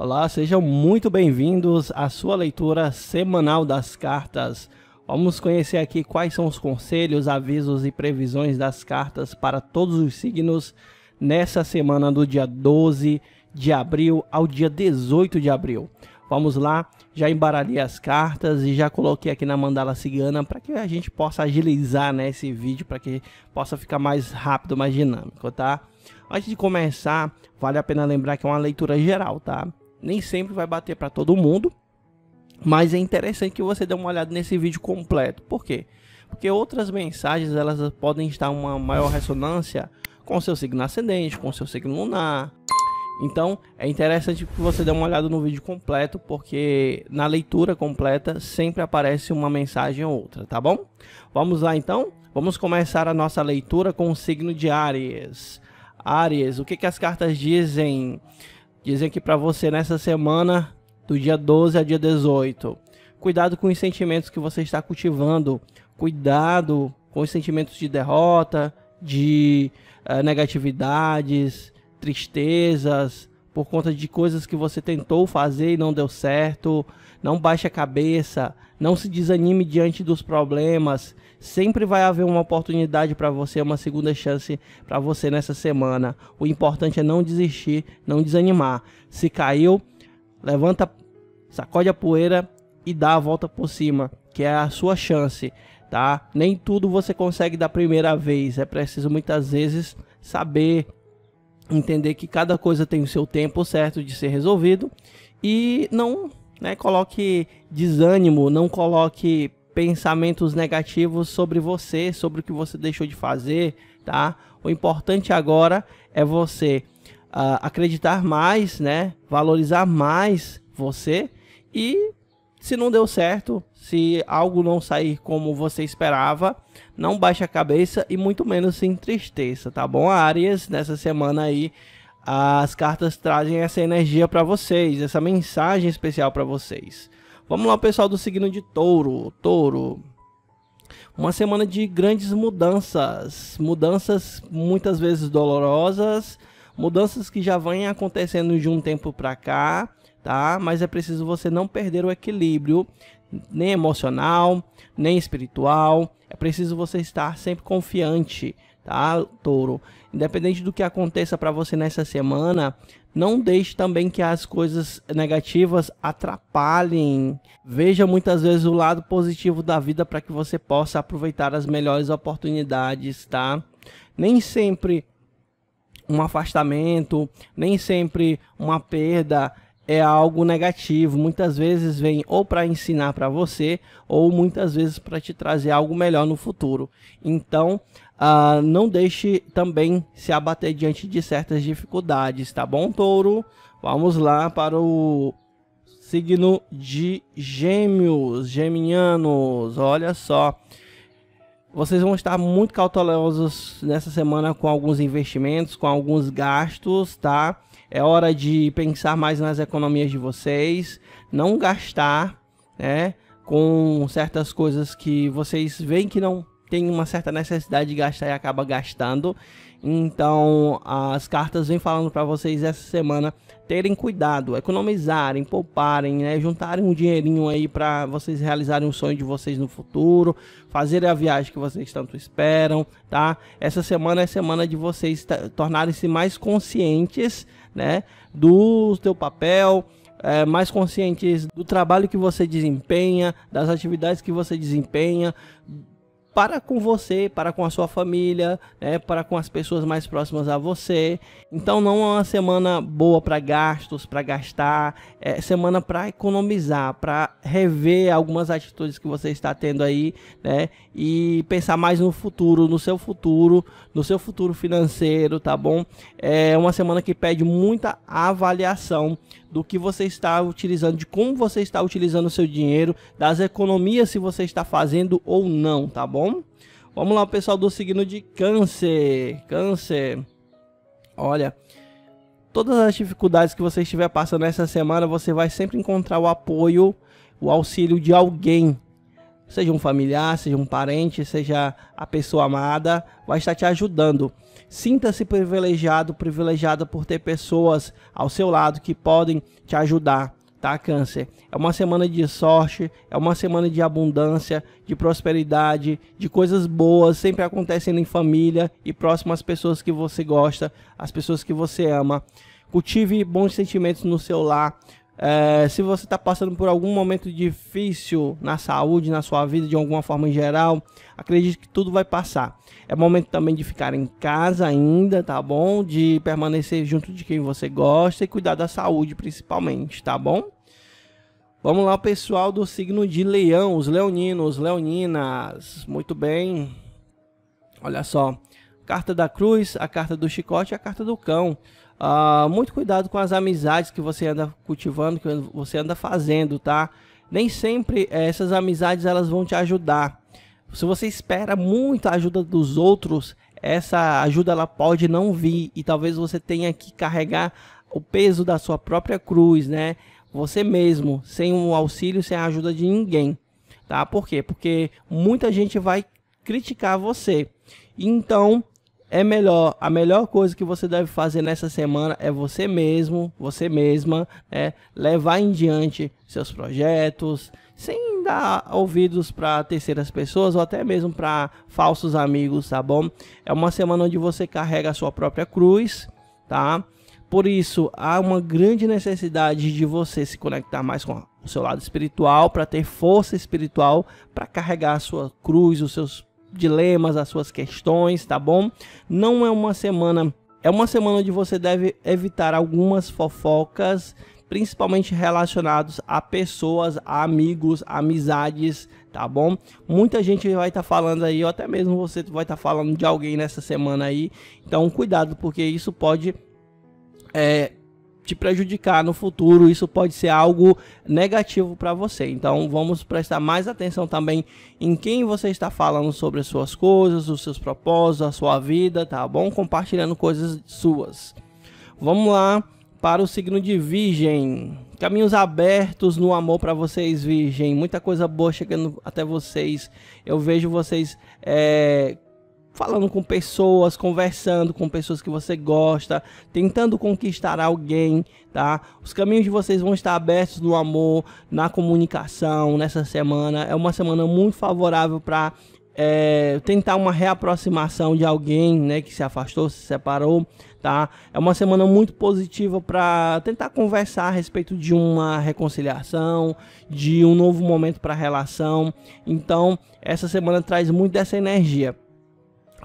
Olá, sejam muito bem-vindos à sua leitura semanal das cartas. Vamos conhecer aqui quais são os conselhos, avisos e previsões das cartas para todos os signos nessa semana do dia 12 de abril ao dia 18 de abril. Vamos lá, já embaralhei as cartas e já coloquei aqui na mandala cigana para que a gente possa agilizar né, esse vídeo, para que possa ficar mais rápido, mais dinâmico, tá? Antes de começar, vale a pena lembrar que é uma leitura geral, tá? nem sempre vai bater para todo mundo, mas é interessante que você dê uma olhada nesse vídeo completo. Por quê? Porque outras mensagens elas podem estar uma maior ressonância com seu signo ascendente, com seu signo lunar. Então é interessante que você dê uma olhada no vídeo completo, porque na leitura completa sempre aparece uma mensagem ou outra, tá bom? Vamos lá então? Vamos começar a nossa leitura com o signo de Áries. Áries, o que, que as cartas dizem? Dizem aqui para você nessa semana, do dia 12 a dia 18. Cuidado com os sentimentos que você está cultivando. Cuidado com os sentimentos de derrota, de uh, negatividades, tristezas, por conta de coisas que você tentou fazer e não deu certo. Não baixe a cabeça, não se desanime diante dos problemas. Sempre vai haver uma oportunidade para você, uma segunda chance para você nessa semana. O importante é não desistir, não desanimar. Se caiu, levanta, sacode a poeira e dá a volta por cima, que é a sua chance, tá? Nem tudo você consegue da primeira vez, é preciso muitas vezes saber entender que cada coisa tem o seu tempo certo de ser resolvido e não né, coloque desânimo, não coloque pensamentos negativos sobre você, sobre o que você deixou de fazer, tá? O importante agora é você uh, acreditar mais, né? Valorizar mais você e se não deu certo, se algo não sair como você esperava, não baixe a cabeça e muito menos se entristeça, tá bom, Arias? Nessa semana aí, as cartas trazem essa energia para vocês, essa mensagem especial para vocês. Vamos lá, pessoal do signo de Touro. Touro. Uma semana de grandes mudanças, mudanças muitas vezes dolorosas, mudanças que já vêm acontecendo de um tempo para cá, tá? Mas é preciso você não perder o equilíbrio, nem emocional, nem espiritual. É preciso você estar sempre confiante, tá, Touro? Independente do que aconteça para você nessa semana, não deixe também que as coisas negativas atrapalhem. Veja muitas vezes o lado positivo da vida para que você possa aproveitar as melhores oportunidades, tá? Nem sempre um afastamento, nem sempre uma perda é algo negativo. Muitas vezes vem ou para ensinar para você, ou muitas vezes para te trazer algo melhor no futuro. Então, ah, não deixe também se abater diante de certas dificuldades, tá bom, touro? Vamos lá para o signo de Gêmeos, Geminianos. Olha só. Vocês vão estar muito cautelosos nessa semana com alguns investimentos, com alguns gastos, tá? É hora de pensar mais nas economias de vocês, não gastar, né? Com certas coisas que vocês veem que não tem uma certa necessidade de gastar e acaba gastando. Então, as cartas vêm falando para vocês essa semana terem cuidado, economizarem, pouparem, né? juntarem um dinheirinho aí para vocês realizarem o sonho de vocês no futuro, fazerem a viagem que vocês tanto esperam, tá? Essa semana é semana de vocês tornarem-se mais conscientes, né, do seu papel, é, mais conscientes do trabalho que você desempenha, das atividades que você desempenha, para com você, para com a sua família, né, para com as pessoas mais próximas a você. Então não é uma semana boa para gastos, para gastar, é semana para economizar, para rever algumas atitudes que você está tendo aí, né, e pensar mais no futuro, no seu futuro, no seu futuro financeiro, tá bom? É uma semana que pede muita avaliação do que você está utilizando, de como você está utilizando o seu dinheiro, das economias se você está fazendo ou não, tá bom? Vamos lá, pessoal do signo de Câncer. Câncer. Olha, todas as dificuldades que você estiver passando essa semana, você vai sempre encontrar o apoio, o auxílio de alguém seja um familiar, seja um parente, seja a pessoa amada, vai estar te ajudando. Sinta-se privilegiado, privilegiada por ter pessoas ao seu lado que podem te ajudar, tá, Câncer? É uma semana de sorte, é uma semana de abundância, de prosperidade, de coisas boas sempre acontecendo em família e próximo às pessoas que você gosta, às pessoas que você ama. Cultive bons sentimentos no seu lar, é, se você está passando por algum momento difícil na saúde, na sua vida, de alguma forma em geral, acredite que tudo vai passar. É momento também de ficar em casa ainda, tá bom? De permanecer junto de quem você gosta e cuidar da saúde principalmente, tá bom? Vamos lá, pessoal do signo de Leão, os leoninos, leoninas. Muito bem. Olha só, carta da cruz, a carta do chicote e a carta do cão. Uh, muito cuidado com as amizades que você anda cultivando, que você anda fazendo, tá? Nem sempre eh, essas amizades elas vão te ajudar. Se você espera muita ajuda dos outros, essa ajuda ela pode não vir e talvez você tenha que carregar o peso da sua própria cruz, né? Você mesmo, sem o auxílio, sem a ajuda de ninguém, tá? Por quê? Porque muita gente vai criticar você. Então, é melhor. A melhor coisa que você deve fazer nessa semana é você mesmo, você mesma, né, levar em diante seus projetos, sem dar ouvidos para terceiras pessoas ou até mesmo para falsos amigos, tá bom? É uma semana onde você carrega a sua própria cruz, tá? Por isso, há uma grande necessidade de você se conectar mais com o seu lado espiritual, para ter força espiritual, para carregar a sua cruz, os seus dilemas, as suas questões, tá bom? Não é uma semana, é uma semana onde você deve evitar algumas fofocas, principalmente relacionados a pessoas, a amigos, amizades, tá bom? Muita gente vai estar tá falando aí, ou até mesmo você vai estar tá falando de alguém nessa semana aí. Então, cuidado, porque isso pode é, te prejudicar no futuro, isso pode ser algo negativo para você. Então vamos prestar mais atenção também em quem você está falando sobre as suas coisas, os seus propósitos, a sua vida, tá bom? Compartilhando coisas suas. Vamos lá para o signo de Virgem. Caminhos abertos no amor para vocês, Virgem. Muita coisa boa chegando até vocês. Eu vejo vocês é, falando com pessoas, conversando com pessoas que você gosta, tentando conquistar alguém, tá? Os caminhos de vocês vão estar abertos no amor, na comunicação nessa semana. É uma semana muito favorável para é, tentar uma reaproximação de alguém, né, que se afastou, se separou, tá? É uma semana muito positiva para tentar conversar a respeito de uma reconciliação, de um novo momento para a relação. Então, essa semana traz muito dessa energia.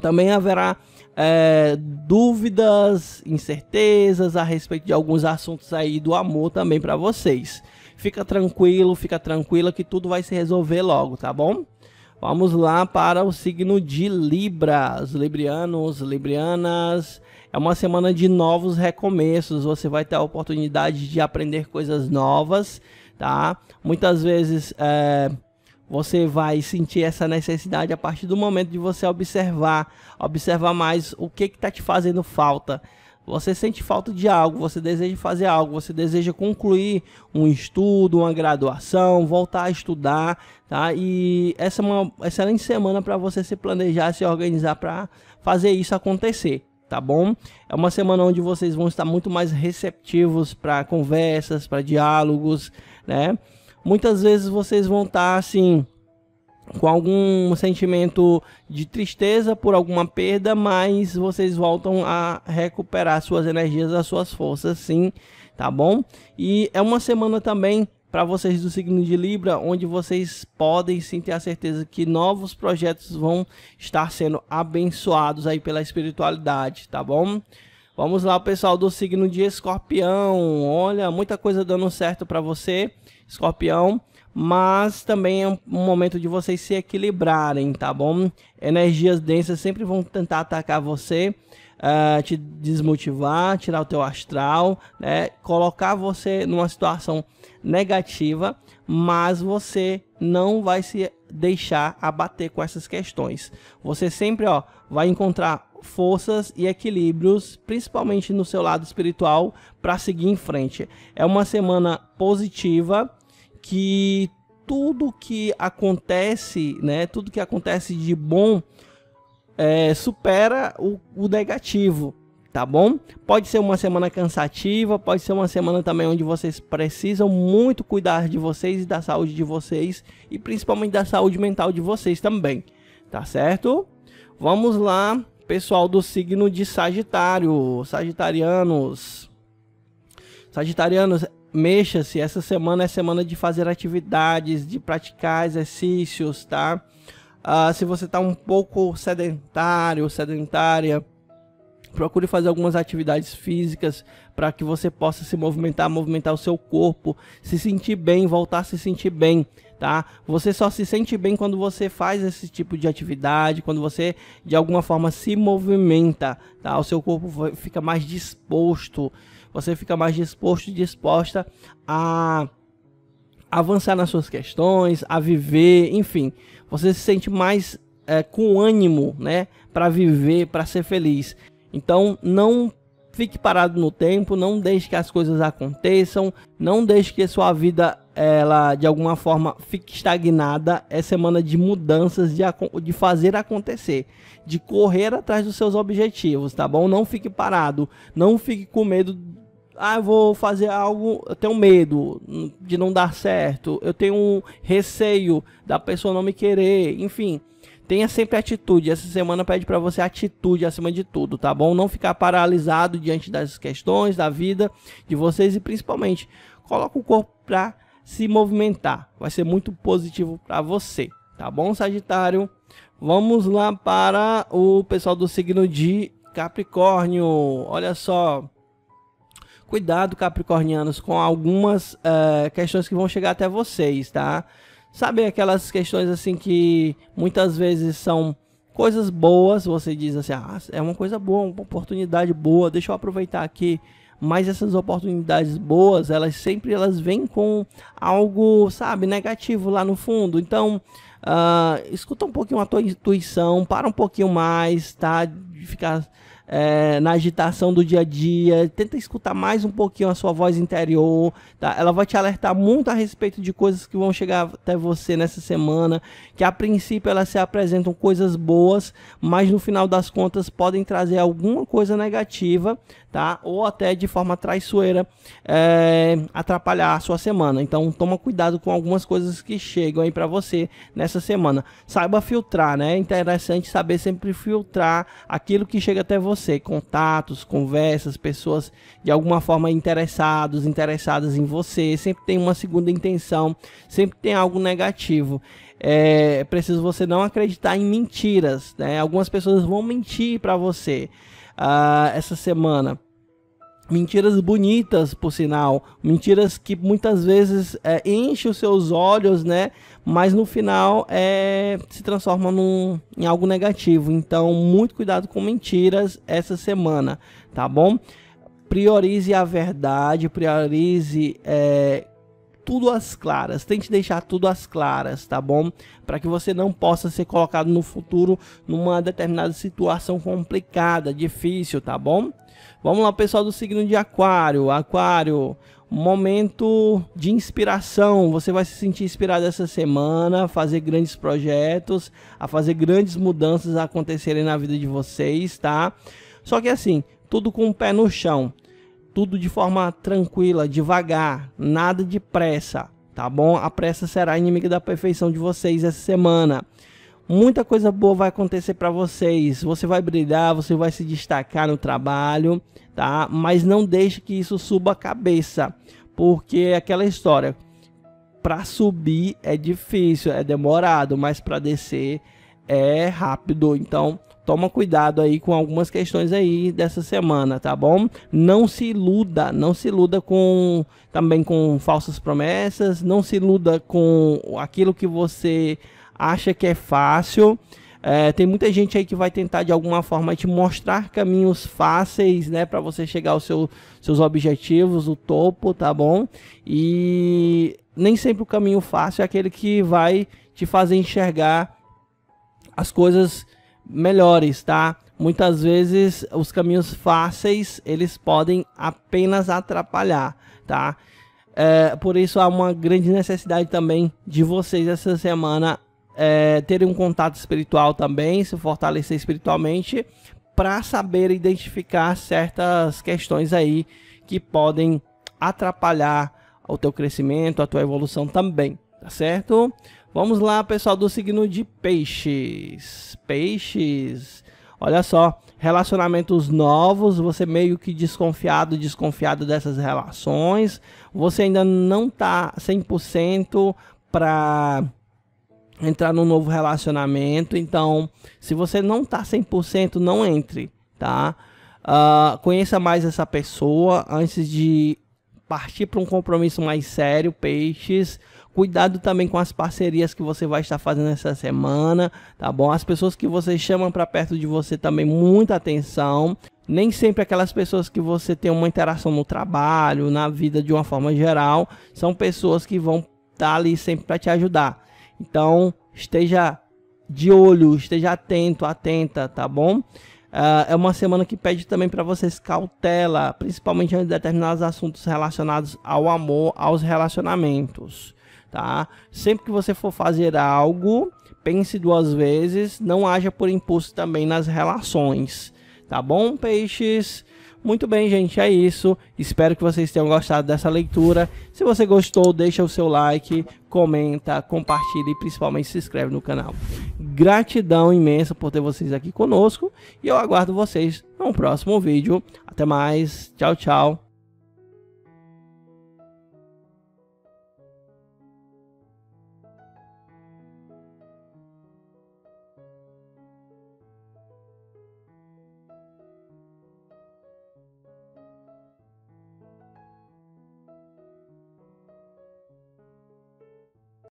Também haverá é, dúvidas, incertezas a respeito de alguns assuntos aí do amor também para vocês. Fica tranquilo, fica tranquila que tudo vai se resolver logo, tá bom? Vamos lá para o signo de Libra, librianos, librianas. É uma semana de novos recomeços, você vai ter a oportunidade de aprender coisas novas, tá? Muitas vezes é, você vai sentir essa necessidade a partir do momento de você observar, observar mais o que está te fazendo falta. Você sente falta de algo, você deseja fazer algo, você deseja concluir um estudo, uma graduação, voltar a estudar, tá? E essa é uma excelente semana para você se planejar, se organizar para fazer isso acontecer, tá bom? É uma semana onde vocês vão estar muito mais receptivos para conversas, para diálogos, né? muitas vezes vocês vão estar tá, assim com algum sentimento de tristeza por alguma perda, mas vocês voltam a recuperar suas energias, as suas forças, sim, tá bom? E é uma semana também para vocês do signo de Libra, onde vocês podem sim ter a certeza que novos projetos vão estar sendo abençoados aí pela espiritualidade, tá bom? Vamos lá, pessoal do signo de Escorpião. Olha, muita coisa dando certo para você, Escorpião, mas também é um momento de vocês se equilibrarem, tá bom? Energias densas sempre vão tentar atacar você, uh, te desmotivar, tirar o teu astral, né? Colocar você numa situação negativa, mas você não vai se deixar abater com essas questões. Você sempre, ó, vai encontrar forças e equilíbrios, principalmente no seu lado espiritual, para seguir em frente. É uma semana positiva que tudo que acontece, né, tudo que acontece de bom é, supera o, o negativo tá bom? Pode ser uma semana cansativa, pode ser uma semana também onde vocês precisam muito cuidar de vocês e da saúde de vocês e principalmente da saúde mental de vocês também, tá certo? Vamos lá pessoal do signo de Sagitário, Sagitarianos. Sagitarianos, mexa-se. Essa semana é semana de fazer atividades, de praticar exercícios, tá? Uh, se você está um pouco sedentário, sedentária, procure fazer algumas atividades físicas para que você possa se movimentar, movimentar o seu corpo, se sentir bem, voltar a se sentir bem tá? Você só se sente bem quando você faz esse tipo de atividade, quando você de alguma forma se movimenta, tá? O seu corpo fica mais disposto, você fica mais disposto e disposta a avançar nas suas questões, a viver, enfim, você se sente mais é, com ânimo, né, para viver, para ser feliz. Então, não fique parado no tempo, não deixe que as coisas aconteçam, não deixe que sua vida ela de alguma forma fique estagnada, é semana de mudanças, de, de fazer acontecer, de correr atrás dos seus objetivos, tá bom? Não fique parado, não fique com medo. Ah, eu vou fazer algo, eu tenho medo de não dar certo, eu tenho um receio da pessoa não me querer, enfim. Tenha sempre atitude. Essa semana pede para você atitude acima de tudo, tá bom? Não ficar paralisado diante das questões da vida de vocês e principalmente coloca o corpo para se movimentar. Vai ser muito positivo para você, tá bom, Sagitário? Vamos lá para o pessoal do signo de Capricórnio. Olha só. Cuidado, Capricornianos, com algumas uh, questões que vão chegar até vocês, tá? Sabe aquelas questões assim que muitas vezes são coisas boas, você diz assim, ah, é uma coisa boa, uma oportunidade boa, deixa eu aproveitar aqui mas essas oportunidades boas, elas sempre elas vêm com algo, sabe, negativo lá no fundo. Então, uh, escuta um pouquinho a tua intuição, para um pouquinho mais, tá? De ficar é, na agitação do dia a dia, tenta escutar mais um pouquinho a sua voz interior, tá? Ela vai te alertar muito a respeito de coisas que vão chegar até você nessa semana, que a princípio elas se apresentam coisas boas, mas no final das contas podem trazer alguma coisa negativa, tá? Ou até de forma traiçoeira é, atrapalhar a sua semana. Então toma cuidado com algumas coisas que chegam aí para você nessa semana. Saiba filtrar, né? É interessante saber sempre filtrar aquilo que chega até você você contatos, conversas, pessoas de alguma forma interessados, interessadas em você, sempre tem uma segunda intenção, sempre tem algo negativo. É, é preciso você não acreditar em mentiras, né? Algumas pessoas vão mentir para você uh, essa semana. Mentiras bonitas, por sinal. Mentiras que muitas vezes é, enchem os seus olhos, né? Mas no final é, se transforma num, em algo negativo. Então, muito cuidado com mentiras essa semana, tá bom? Priorize a verdade, priorize é, tudo às claras, tente deixar tudo às claras, tá bom? Para que você não possa ser colocado no futuro numa determinada situação complicada, difícil, tá bom? Vamos lá, pessoal do signo de Aquário. Aquário, momento de inspiração. Você vai se sentir inspirado essa semana a fazer grandes projetos, a fazer grandes mudanças acontecerem na vida de vocês, tá? Só que assim, tudo com o pé no chão, tudo de forma tranquila, devagar, nada de pressa, tá bom? A pressa será inimiga da perfeição de vocês essa semana. Muita coisa boa vai acontecer para vocês. Você vai brilhar, você vai se destacar no trabalho, tá? Mas não deixe que isso suba a cabeça, porque é aquela história. Para subir é difícil, é demorado, mas para descer é rápido. Então, toma cuidado aí com algumas questões aí dessa semana, tá bom? Não se iluda, não se iluda com também com falsas promessas, não se iluda com aquilo que você acha que é fácil. É, tem muita gente aí que vai tentar de alguma forma te mostrar caminhos fáceis, né, para você chegar aos seu, seus objetivos, o topo, tá bom? E nem sempre o caminho fácil é aquele que vai te fazer enxergar as coisas melhores, tá? Muitas vezes os caminhos fáceis eles podem apenas atrapalhar, tá? É, por isso há uma grande necessidade também de vocês essa semana é, terem um contato espiritual também, se fortalecer espiritualmente, para saber identificar certas questões aí que podem atrapalhar o teu crescimento, a tua evolução também, tá certo? Vamos lá, pessoal do signo de peixes. Peixes, olha só, relacionamentos novos, você meio que desconfiado, desconfiado dessas relações, você ainda não tá 100% para entrar num novo relacionamento. Então, se você não tá 100%, não entre, tá? Uh, conheça mais essa pessoa antes de partir para um compromisso mais sério, peixes. Cuidado também com as parcerias que você vai estar fazendo essa semana, tá bom? As pessoas que você chama para perto de você também, muita atenção. Nem sempre aquelas pessoas que você tem uma interação no trabalho, na vida de uma forma geral, são pessoas que vão estar tá ali sempre para te ajudar. Então, esteja de olho, esteja atento, atenta, tá bom? Uh, é uma semana que pede também para vocês cautela, principalmente em determinados assuntos relacionados ao amor, aos relacionamentos, tá? Sempre que você for fazer algo, pense duas vezes, não haja por impulso também nas relações, tá bom, peixes? Muito bem, gente, é isso. Espero que vocês tenham gostado dessa leitura. Se você gostou, deixa o seu like, comenta, compartilha e principalmente se inscreve no canal. Gratidão imensa por ter vocês aqui conosco e eu aguardo vocês no próximo vídeo. Até mais, tchau, tchau.